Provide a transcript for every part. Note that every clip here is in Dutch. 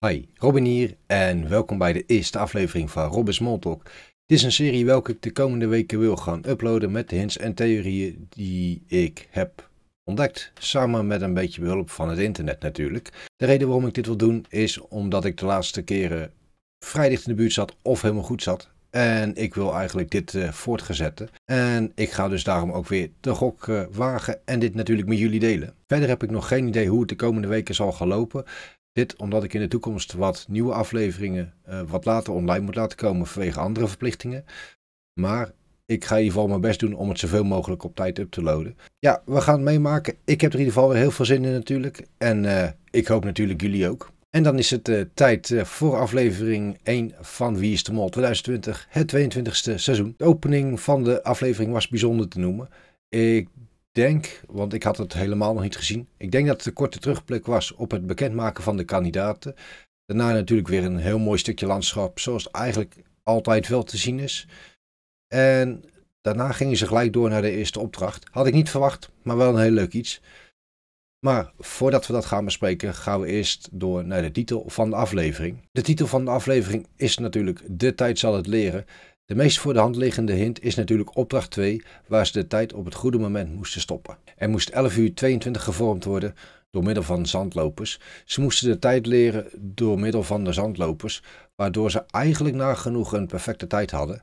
Hi, Robin hier en welkom bij de eerste aflevering van Robin Smalltalk. Dit is een serie welke ik de komende weken wil gaan uploaden met de hints en theorieën die ik heb ontdekt. Samen met een beetje behulp van het internet natuurlijk. De reden waarom ik dit wil doen is omdat ik de laatste keren vrij dicht in de buurt zat of helemaal goed zat. En ik wil eigenlijk dit uh, eh, voortgezetten. En ik ga dus daarom ook weer de gok eh, wagen en dit natuurlijk met jullie delen. Verder heb ik nog geen idee hoe het de komende weken zal gaan lopen. Dit omdat ik in de toekomst wat nieuwe afleveringen eh, wat later online moet laten komen vanwege andere verplichtingen. Maar ik ga in ieder geval mijn best doen om het zoveel mogelijk op tijd up te loaden. Ja, we gaan het meemaken. Ik heb er in ieder geval weer heel veel zin in natuurlijk. En eh, ik hoop natuurlijk jullie ook. En dan is het eh, tijd voor aflevering 1 van Wie is de Mol 2020, het 22e seizoen. De opening van de aflevering was bijzonder te noemen. Ik denk, want ik had het helemaal nog niet gezien. Ik denk dat het een korte terugblik was op het bekendmaken van de kandidaten. Daarna natuurlijk weer een heel mooi stukje landschap, zoals het eigenlijk altijd wel te zien is. En daarna gingen ze gelijk door naar de eerste opdracht. Had ik niet verwacht, maar wel een heel leuk iets. Maar voordat we dat gaan bespreken, gaan we eerst door naar de titel van de aflevering. De titel van de aflevering is natuurlijk De tijd zal het leren. De meest voor de hand liggende hint is natuurlijk opdracht 2, waar ze de tijd op het goede moment moesten stoppen. Er moest 11 uur 22 gevormd worden door middel van zandlopers. Ze moesten de tijd leren door middel van de zandlopers, waardoor ze eigenlijk nagenoeg een perfecte tijd hadden.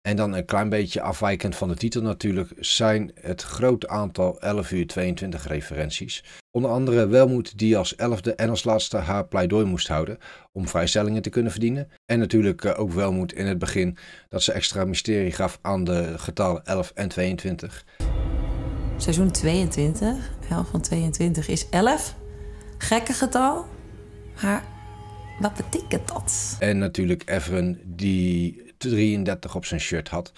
En dan een klein beetje afwijkend van de titel natuurlijk, zijn het grote aantal 11 uur 22 referenties. Onder andere Welmoed die als elfde en als laatste haar pleidooi moest houden om vrijstellingen te kunnen verdienen. En natuurlijk eh, ook Welmoed in het begin dat ze extra mysterie gaf aan de getallen 11 en 22. Seizoen 22, 11 van 22 is 11. Gekke getal, maar wat betekent dat? En natuurlijk Evan die 33 op zijn shirt had.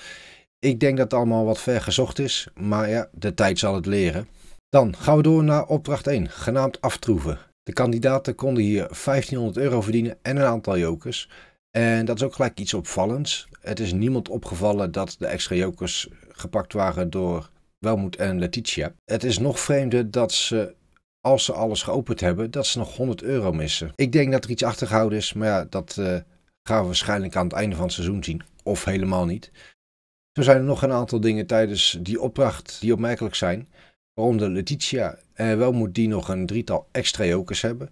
Ik denk dat het allemaal wat ver gezocht is, maar ja, de tijd zal het leren. Dan gaan we door naar opdracht 1, genaamd aftroeven. De kandidaten konden hier 1500 euro verdienen en een aantal jokers. En dat is ook gelijk iets opvallends. Het is niemand opgevallen dat de extra jokers gepakt waren door Welmoed en Letitia. Het is nog vreemder dat ze, als ze alles geopend hebben, dat ze nog 100 euro missen. Ik denk dat er iets achtergehouden is, maar ja, dat eh, gaan we waarschijnlijk aan het einde van het seizoen zien. Of helemaal niet. Zo zijn er nog een aantal dingen tijdens die opdracht die opmerkelijk zijn de Letitia. En eh, wel moet die nog een drietal extra jokers hebben.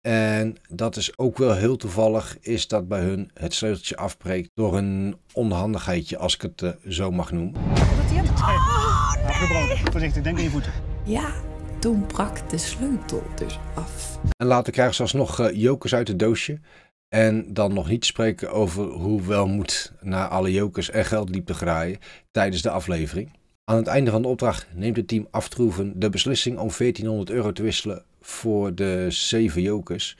En dat is ook wel heel toevallig, is dat bij hun het sleuteltje afbreekt door een onhandigheidje, als ik het eh, zo mag noemen. Wat hij oh, nee. Voorzichtig, denk aan je voeten. Ja, toen brak de sleutel dus af. En later krijgen ze alsnog eh, jokers uit het doosje. En dan nog niet spreken over hoe wel moet naar alle jokers en geld liep te graaien tijdens de aflevering. Aan het einde van de opdracht neemt het team Aftroeven de beslissing om 1400 euro te wisselen voor de 7 jokers.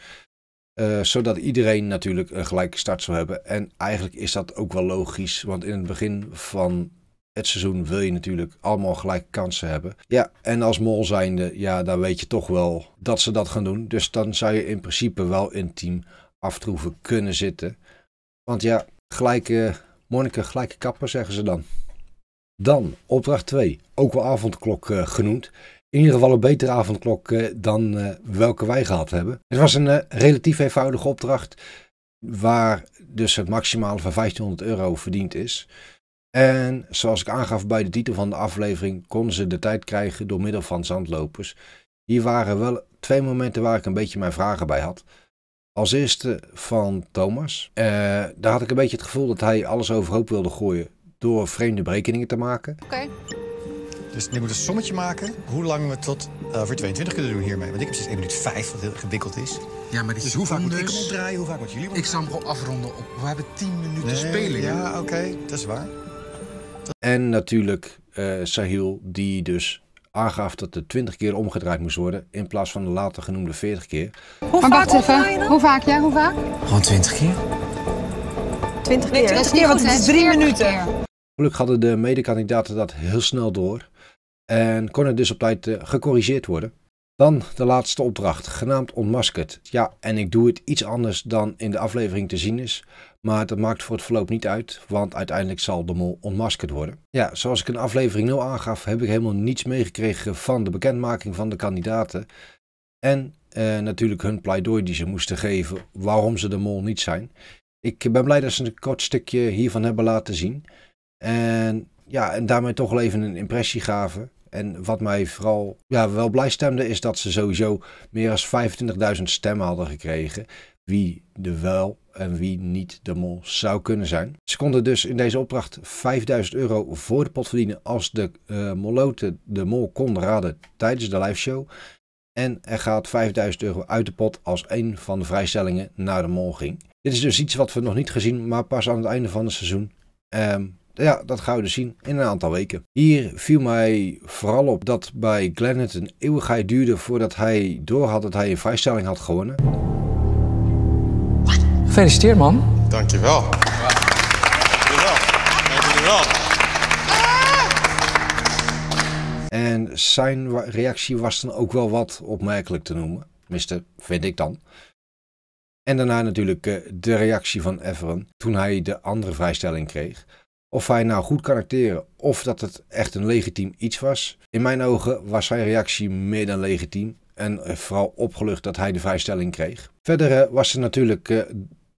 Eh, zodat iedereen natuurlijk een gelijke start zou hebben. En eigenlijk is dat ook wel logisch, want in het begin van het seizoen wil je natuurlijk allemaal gelijke kansen hebben. Ja, en als mol zijnde, ja, dan weet je toch wel dat ze dat gaan doen. Dus dan zou je in principe wel in team aftroeven kunnen zitten. Want ja, gelijke monniken, gelijke kappen zeggen ze dan. Dan opdracht 2, ook wel avondklok eh, genoemd. In ieder geval een betere avondklok eh, dan eh, welke wij gehad hebben. Het was een relatief eenvoudige opdracht waar dus het maximale van 1500 euro verdiend is. En zoals ik aangaf bij de titel van de aflevering, konden ze de tijd krijgen door middel van zandlopers. Hier waren wel twee momenten waar ik een beetje mijn vragen bij had. Als eerste van Thomas. daar had ik een beetje het gevoel dat hij alles overhoop wilde gooien door vreemde berekeningen te maken. Oké. Dus nu moet een sommetje maken hoe lang we tot uh, voor 22 kunnen doen hiermee. Want ik heb precies 1 minuut 5, wat heel gewikkeld is. Ja, maar dus hoe vaak moet ik hem hoe vaak moet jullie hem Ik zou hem gewoon afronden op. We hebben 10 minuten nee, spelen. Ja, oké, dat is waar. En natuurlijk uh, Sahil, die dus aangaf dat er 20 keer omgedraaid moest worden in plaats van de later genoemde 40 keer. Hoe maar wacht even, hoe vaak ja, hoe vaak? Gewoon 20 keer. 20 keer. 20 keer, is 3 minuten. Keer. Gelukkig hadden de medekandidaten dat heel snel door en kon het dus op tijd eh, gecorrigeerd worden. Dan de laatste opdracht, genaamd Onmaskerd. Ja, en ik doe het iets anders dan in de aflevering te zien is, maar dat maakt voor het verloop niet uit, want uiteindelijk zal de mol ontmaskerd worden. Ja, zoals ik in aflevering 0 aangaf, heb ik helemaal niets meegekregen van de bekendmaking van de kandidaten. En eh, natuurlijk hun pleidooi die ze moesten geven waarom ze de mol niet zijn. Ik eh, ben blij dat ze een kort stukje hiervan hebben laten zien. En, ja, en daarmee toch wel even een impressie gaven. En wat mij vooral ja, wel blij stemde, is dat ze sowieso meer dan 25.000 stemmen hadden gekregen. Wie de wel en wie niet de mol zou kunnen zijn. Ze konden dus in deze opdracht 5000 euro voor de pot verdienen als de uh, de mol kon raden tijdens de liveshow. En er gaat 5000 euro uit de pot als een van de vrijstellingen naar de mol ging. Dit is dus iets wat we nog niet gezien, maar pas aan het einde van het seizoen. Um, ja, dat gaan we dus zien in een aantal weken. Hier viel mij vooral op dat bij het een eeuwigheid duurde voordat hij doorhad dat hij een vrijstelling had gewonnen. Gefeliciteerd man. Dankjewel. En zijn reactie was dan ook wel wat opmerkelijk te noemen. Mister, vind ik dan. En daarna natuurlijk eh, de reactie van Everon toen hij de andere vrijstelling kreeg. Of hij nou goed kan acteren of dat het echt een legitiem iets was. In mijn ogen was zijn reactie meer dan legitiem. En eh, vooral opgelucht dat hij de vrijstelling kreeg. Verder eh, was er natuurlijk eh,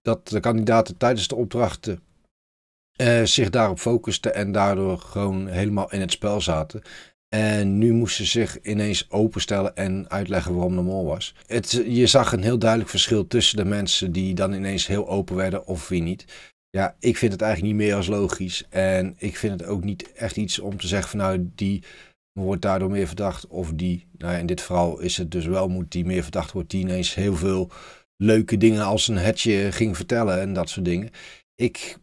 dat de kandidaten tijdens de opdrachten zich daarop focusten en daardoor gewoon helemaal in het spel zaten. En nu moesten ze zich ineens openstellen en uitleggen waarom de mol was. Het, je zag een heel duidelijk verschil tussen de mensen die dan ineens heel open werden of wie niet. Ja, ik vind het eigenlijk niet meer als logisch. En ik vind het ook niet echt iets om te zeggen van nou, die wordt daardoor meer verdacht. Of die, nou ja, in dit geval is het dus wel moet die meer verdacht wordt. Die ineens heel veel leuke dingen als een hetje ging vertellen en dat soort dingen. Ik,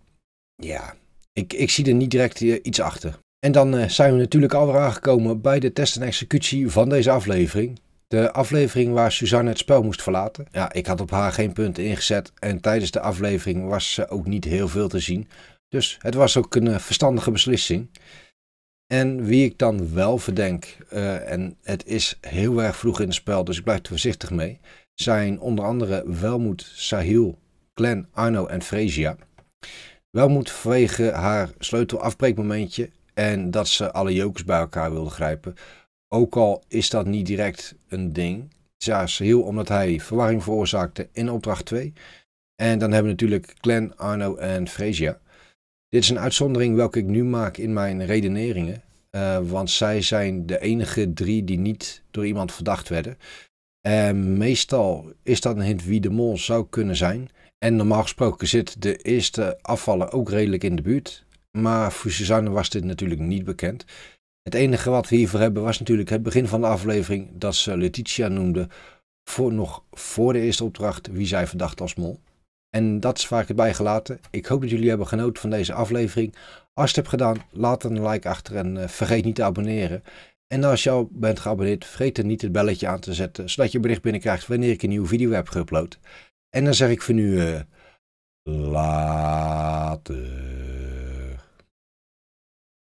ja, ik, ik zie er niet direct iets achter. En dan eh, zijn we natuurlijk alweer aangekomen bij de test en executie van deze aflevering. De aflevering waar Suzanne het spel moest verlaten. Ja, ik had op haar geen punten ingezet en tijdens de aflevering was ze ook niet heel veel te zien. Dus het was ook een eh, verstandige beslissing. En wie ik dan wel verdenk, eh, en het is heel erg vroeg in het spel, dus ik blijf er voorzichtig mee, zijn onder andere Welmoed, Sahil, Glen, Arno en Fresia. Welmoed vanwege haar sleutelafbreekmomentje en dat ze alle jokers bij elkaar wilde grijpen. Ook al is dat niet direct een ding. Zaas heel omdat hij verwarring veroorzaakte in opdracht 2. En dan hebben we natuurlijk Clan Arno en Fresia. Dit is een uitzondering welke ik nu maak in mijn redeneringen. Eh, want zij zijn de enige drie die niet door iemand verdacht werden. En meestal is dat een hint wie de mol zou kunnen zijn. En normaal gesproken zit de eerste afvallen ook redelijk in de buurt. Maar voor Suzanne was dit natuurlijk niet bekend. Het enige wat we hiervoor hebben was natuurlijk het begin van de aflevering dat ze Letitia noemde voor, nog voor de eerste opdracht wie zij verdacht als mol. En dat is vaak erbij gelaten. Ik hoop dat jullie hebben genoten van deze aflevering. Als je het hebt gedaan, laat een like achter en eh, vergeet niet te abonneren. En als je al bent geabonneerd, vergeet dan niet het belletje aan te zetten, zodat je bericht binnenkrijgt wanneer ik een nieuwe video heb geüpload. En dan zeg ik voor nu, eh, later.